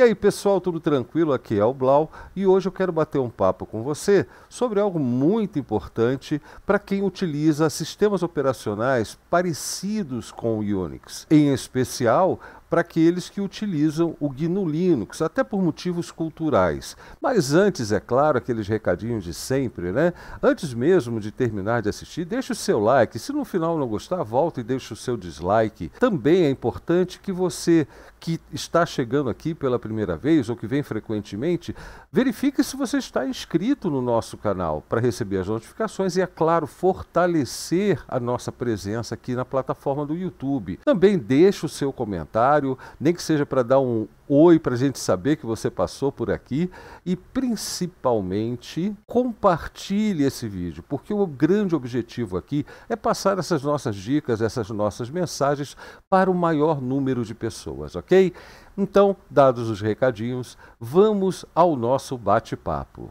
E aí, pessoal, tudo tranquilo? Aqui é o Blau e hoje eu quero bater um papo com você sobre algo muito importante para quem utiliza sistemas operacionais parecidos com o Unix, em especial para aqueles que utilizam o GNU Linux, até por motivos culturais. Mas antes, é claro, aqueles recadinhos de sempre, né? Antes mesmo de terminar de assistir, deixe o seu like. Se no final não gostar, volta e deixe o seu dislike. Também é importante que você que está chegando aqui pela primeira vez ou que vem frequentemente, verifique se você está inscrito no nosso canal para receber as notificações e, é claro, fortalecer a nossa presença aqui na plataforma do YouTube. Também deixe o seu comentário comentário, nem que seja para dar um oi para a gente saber que você passou por aqui e principalmente compartilhe esse vídeo, porque o grande objetivo aqui é passar essas nossas dicas, essas nossas mensagens para o maior número de pessoas, ok? Então, dados os recadinhos, vamos ao nosso bate-papo.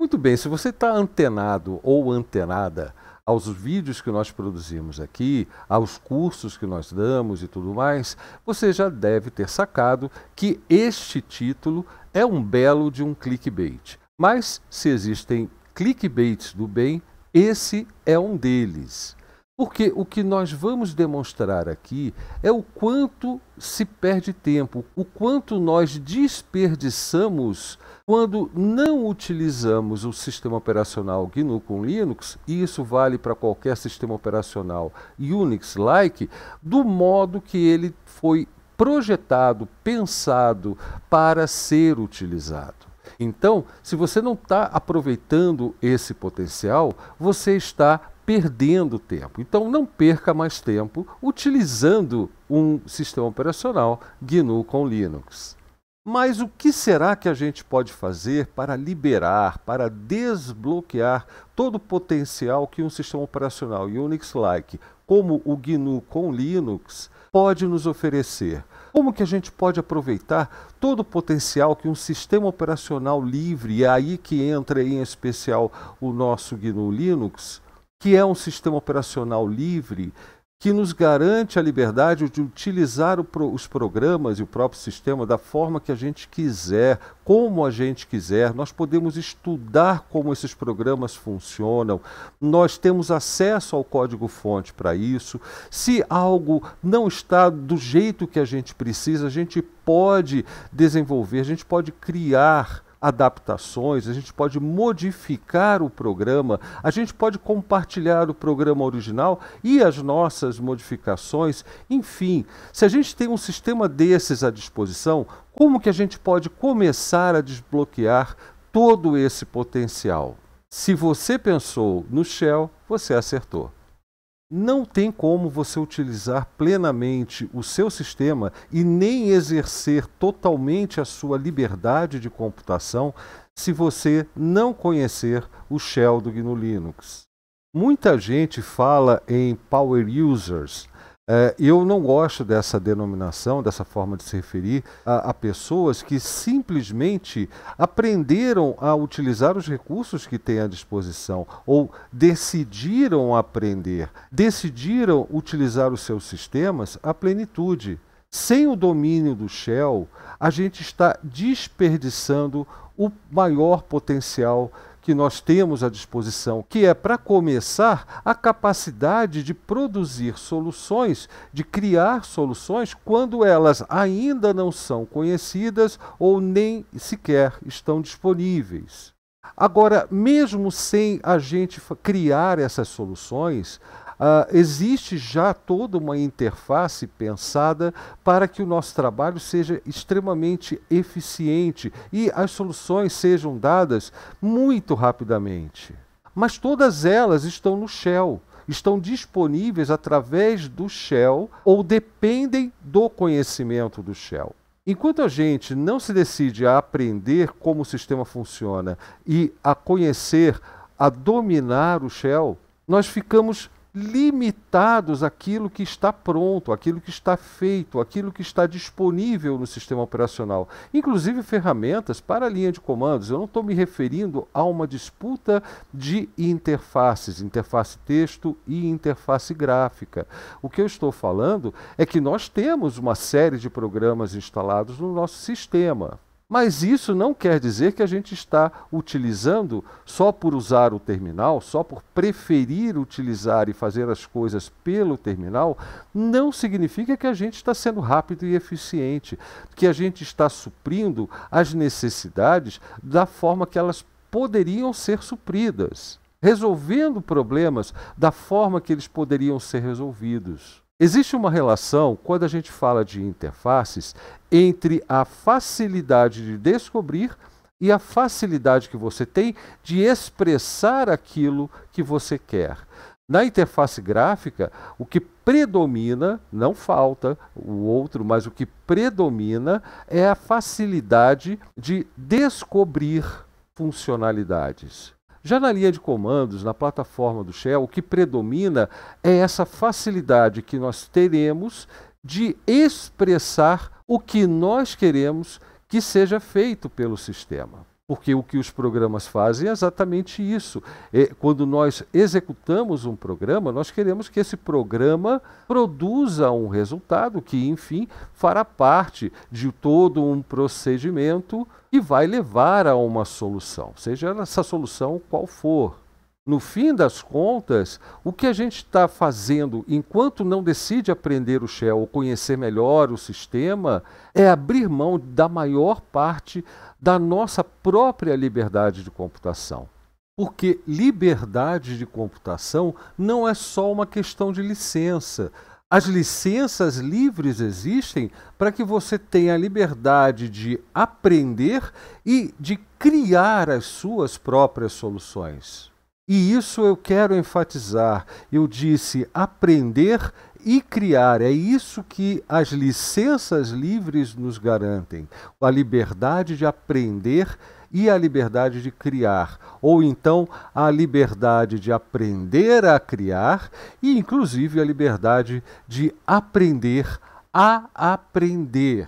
Muito bem, se você está antenado ou antenada aos vídeos que nós produzimos aqui, aos cursos que nós damos e tudo mais, você já deve ter sacado que este título é um belo de um clickbait. Mas se existem clickbaits do bem, esse é um deles. Porque o que nós vamos demonstrar aqui é o quanto se perde tempo, o quanto nós desperdiçamos quando não utilizamos o sistema operacional GNU com Linux, e isso vale para qualquer sistema operacional Unix-like, do modo que ele foi projetado, pensado para ser utilizado. Então, se você não está aproveitando esse potencial, você está perdendo tempo. Então não perca mais tempo utilizando um sistema operacional GNU com Linux. Mas o que será que a gente pode fazer para liberar, para desbloquear todo o potencial que um sistema operacional Unix-like, como o GNU com Linux, pode nos oferecer? Como que a gente pode aproveitar todo o potencial que um sistema operacional livre, e aí que entra em especial o nosso GNU Linux, que é um sistema operacional livre que nos garante a liberdade de utilizar pro, os programas e o próprio sistema da forma que a gente quiser, como a gente quiser. Nós podemos estudar como esses programas funcionam, nós temos acesso ao código-fonte para isso. Se algo não está do jeito que a gente precisa, a gente pode desenvolver, a gente pode criar adaptações, a gente pode modificar o programa, a gente pode compartilhar o programa original e as nossas modificações. Enfim, se a gente tem um sistema desses à disposição, como que a gente pode começar a desbloquear todo esse potencial? Se você pensou no Shell, você acertou não tem como você utilizar plenamente o seu sistema e nem exercer totalmente a sua liberdade de computação se você não conhecer o shell do GNU Linux. Muita gente fala em power users, é, eu não gosto dessa denominação, dessa forma de se referir a, a, pessoas que simplesmente aprenderam a utilizar os recursos que têm à disposição ou decidiram aprender, decidiram utilizar os seus sistemas à plenitude. Sem o domínio do Shell, a gente está desperdiçando o maior potencial que nós temos à disposição, que é, para começar, a capacidade de produzir soluções, de criar soluções quando elas ainda não são conhecidas ou nem sequer estão disponíveis. Agora, mesmo sem a gente criar essas soluções, Uh, existe já toda uma interface pensada para que o nosso trabalho seja extremamente eficiente e as soluções sejam dadas muito rapidamente. Mas todas elas estão no Shell, estão disponíveis através do Shell ou dependem do conhecimento do Shell. Enquanto a gente não se decide a aprender como o sistema funciona e a conhecer, a dominar o Shell, nós ficamos limitados àquilo que está pronto, àquilo que está feito, àquilo que está disponível no sistema operacional, inclusive ferramentas para a linha de comandos. Eu não estou me referindo a uma disputa de interfaces, interface texto e interface gráfica. O que eu estou falando é que nós temos uma série de programas instalados no nosso sistema. Mas isso não quer dizer que a gente está utilizando só por usar o terminal, só por preferir utilizar e fazer as coisas pelo terminal, não significa que a gente está sendo rápido e eficiente, que a gente está suprindo as necessidades da forma que elas poderiam ser supridas, resolvendo problemas da forma que eles poderiam ser resolvidos. Existe uma relação, quando a gente fala de interfaces, entre a facilidade de descobrir e a facilidade que você tem de expressar aquilo que você quer. Na interface gráfica, o que predomina, não falta o outro, mas o que predomina é a facilidade de descobrir funcionalidades. Já na linha de comandos, na plataforma do Shell, o que predomina é essa facilidade que nós teremos de expressar o que nós queremos que seja feito pelo sistema. Porque o que os programas fazem é exatamente isso. É, quando nós executamos um programa, nós queremos que esse programa produza um resultado que, enfim, fará parte de todo um procedimento e vai levar a uma solução, seja essa solução qual for no fim das contas, o que a gente está fazendo enquanto não decide aprender o Shell ou conhecer melhor o sistema é abrir mão da maior parte da nossa própria liberdade de computação. Porque liberdade de computação não é só uma questão de licença. As licenças livres existem para que você tenha a liberdade de aprender e de criar as suas próprias soluções. E isso eu quero enfatizar. Eu disse aprender e criar. É isso que as licenças livres nos garantem: a liberdade de aprender e a liberdade de criar, ou então a liberdade de aprender a criar e, inclusive, a liberdade de aprender a aprender.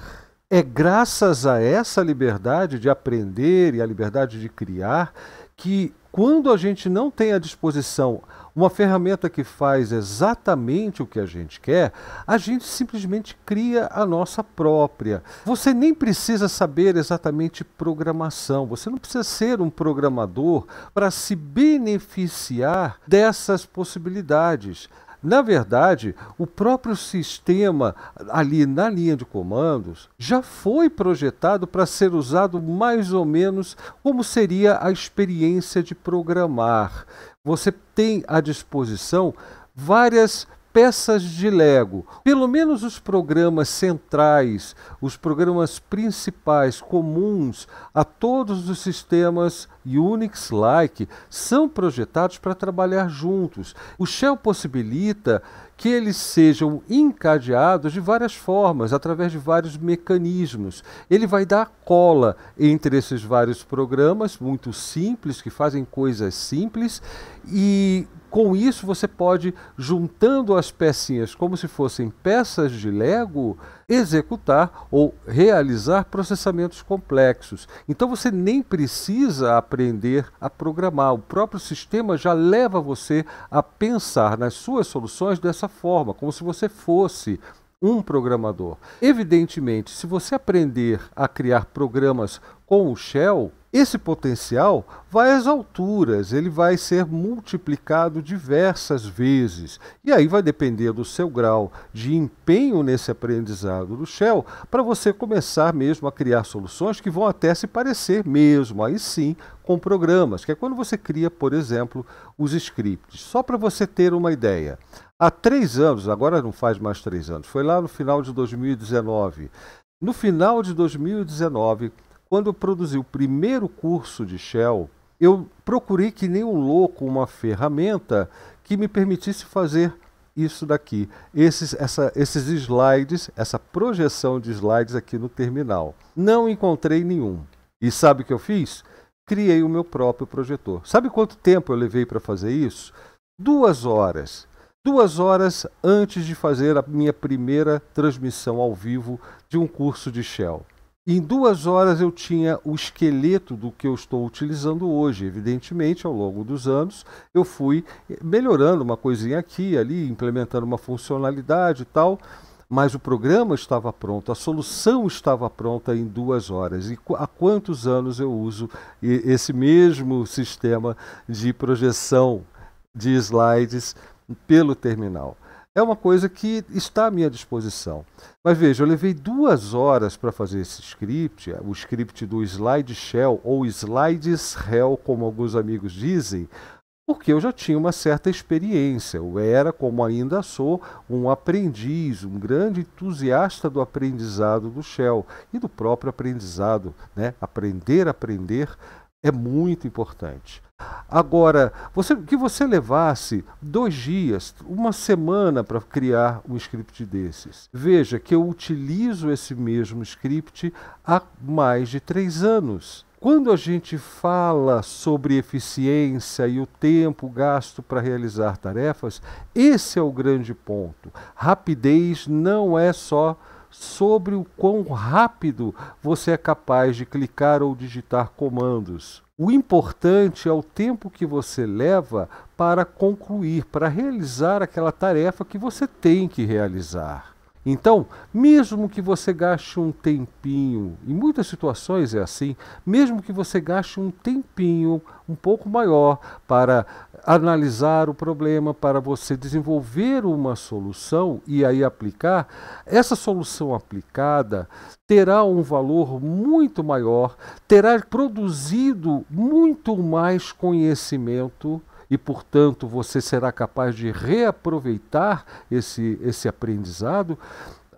É graças a essa liberdade de aprender e a liberdade de criar que quando a gente não tem à disposição uma ferramenta que faz exatamente o que a gente quer, a gente simplesmente cria a nossa própria. Você nem precisa saber exatamente programação, você não precisa ser um programador para se beneficiar dessas possibilidades, na verdade, o próprio sistema ali na linha de comandos já foi projetado para ser usado mais ou menos como seria a experiência de programar. Você tem à disposição várias peças de Lego. Pelo menos os programas centrais, os programas principais comuns a todos os sistemas Unix-like são projetados para trabalhar juntos. O shell possibilita que eles sejam encadeados de várias formas, através de vários mecanismos. Ele vai dar cola entre esses vários programas, muito simples, que fazem coisas simples, e com isso você pode, juntando as pecinhas como se fossem peças de Lego, executar ou realizar processamentos complexos. Então você nem precisa aprender a programar, o próprio sistema já leva você a pensar nas suas soluções dessa forma, como se você fosse um programador. Evidentemente, se você aprender a criar programas com o Shell, esse potencial vai às alturas, ele vai ser multiplicado diversas vezes. E aí vai depender do seu grau de empenho nesse aprendizado do Shell para você começar mesmo a criar soluções que vão até se parecer mesmo, aí sim, com programas, que é quando você cria, por exemplo, os scripts. Só para você ter uma ideia. Há três anos, agora não faz mais três anos, foi lá no final de 2019. No final de 2019, quando eu produzi o primeiro curso de Shell, eu procurei que nem um louco uma ferramenta que me permitisse fazer isso daqui, esses, essa, esses slides, essa projeção de slides aqui no terminal. Não encontrei nenhum. E sabe o que eu fiz? Criei o meu próprio projetor. Sabe quanto tempo eu levei para fazer isso? Duas horas. Duas horas antes de fazer a minha primeira transmissão ao vivo de um curso de Shell. Em duas horas eu tinha o esqueleto do que eu estou utilizando hoje. Evidentemente, ao longo dos anos, eu fui eh, melhorando uma coisinha aqui, ali, implementando uma funcionalidade e tal, mas o programa estava pronto, a solução estava pronta em duas horas. E há quantos anos eu uso esse mesmo sistema de projeção de slides pelo terminal? é uma coisa que está à minha disposição. Mas veja, eu levei duas horas para fazer esse script, o script do Slide Shell ou Slides Hell, como alguns amigos dizem, porque eu já tinha uma certa experiência. Eu era, como ainda sou, um aprendiz, um grande entusiasta do aprendizado do Shell e do próprio aprendizado. Né? Aprender aprender é muito importante. Agora, você, que você levasse dois dias, uma semana para criar um script desses. Veja que eu utilizo esse mesmo script há mais de três anos. Quando a gente fala sobre eficiência e o tempo gasto para realizar tarefas, esse é o grande ponto. Rapidez não é só sobre o quão rápido você é capaz de clicar ou digitar comandos. O importante é o tempo que você leva para concluir, para realizar aquela tarefa que você tem que realizar. Então, mesmo que você gaste um tempinho, em muitas situações é assim, mesmo que você gaste um tempinho um pouco maior para analisar o problema, para você desenvolver uma solução e aí aplicar, essa solução aplicada terá um valor muito maior, terá produzido muito mais conhecimento e, portanto, você será capaz de reaproveitar esse, esse aprendizado,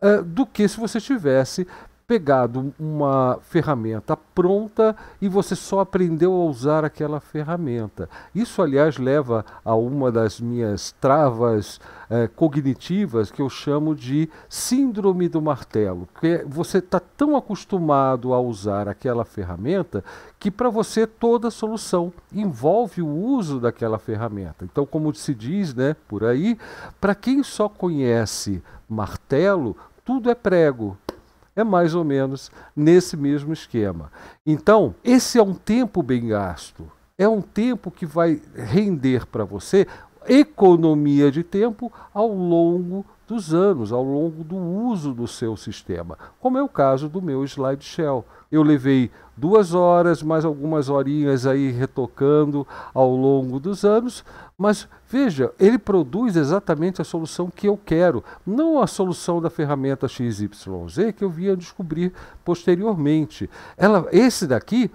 uh, do que se você tivesse pegado uma ferramenta pronta e você só aprendeu a usar aquela ferramenta. Isso, aliás, leva a uma das minhas travas eh, cognitivas que eu chamo de síndrome do martelo, que você está tão acostumado a usar aquela ferramenta que para você toda solução envolve o uso daquela ferramenta. Então, como se diz, né, por aí, para quem só conhece martelo, tudo é prego, é mais ou menos nesse mesmo esquema. Então, esse é um tempo bem gasto. É um tempo que vai render para você economia de tempo ao longo dos anos, ao longo do uso do seu sistema, como é o caso do meu slideshell. Eu levei duas horas, mais algumas horinhas aí retocando ao longo dos anos, mas veja, ele produz exatamente a solução que eu quero, não a solução da ferramenta XYZ que eu via descobrir posteriormente. Ela, esse daqui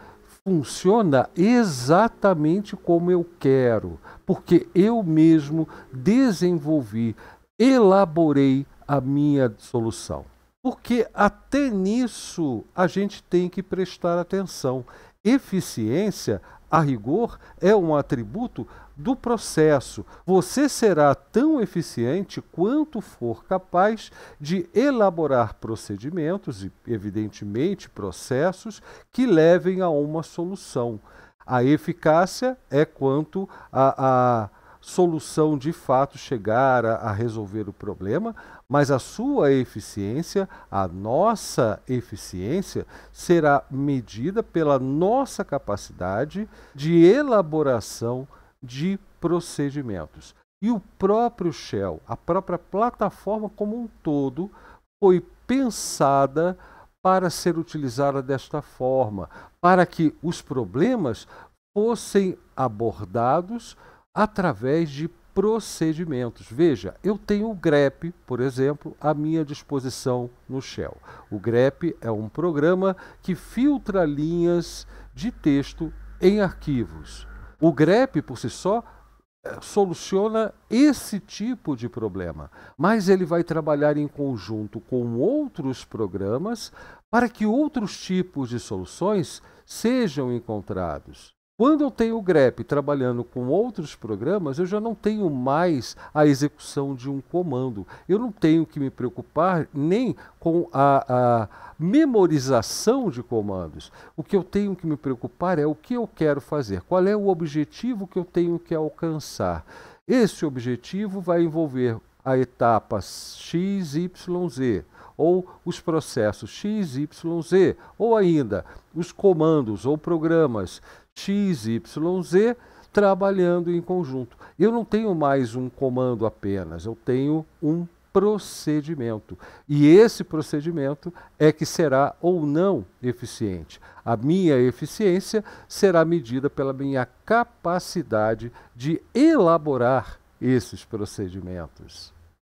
funciona exatamente como eu quero, porque eu mesmo desenvolvi, elaborei a minha solução. Porque até nisso a gente tem que prestar atenção. Eficiência, a rigor, é um atributo do processo. Você será tão eficiente quanto for capaz de elaborar procedimentos e, evidentemente, processos que levem a uma solução. A eficácia é quanto a, a solução de fato chegar a, a, resolver o problema, mas a sua eficiência, a nossa eficiência, será medida pela nossa capacidade de elaboração de procedimentos. E o próprio Shell, a própria plataforma como um todo, foi pensada para ser utilizada desta forma, para que os problemas fossem abordados através de procedimentos. Veja, eu tenho o GREP, por exemplo, à minha disposição no Shell. O GREP é um programa que filtra linhas de texto em arquivos. O GREP, por si só, eh, soluciona esse tipo de problema, mas ele vai trabalhar em conjunto com outros programas para que outros tipos de soluções sejam encontrados. Quando eu tenho o grep trabalhando com outros programas, eu já não tenho mais a execução de um comando. Eu não tenho que me preocupar nem com a, a, memorização de comandos. O que eu tenho que me preocupar é o que eu quero fazer, qual é o objetivo que eu tenho que alcançar. Esse objetivo vai envolver a etapa x, y, z ou os processos x, y, z, ou ainda os comandos ou programas XYZ trabalhando em conjunto. Eu não tenho mais um comando apenas, eu tenho um procedimento. E esse procedimento é que será ou não eficiente. A minha eficiência será medida pela minha capacidade de elaborar esses procedimentos.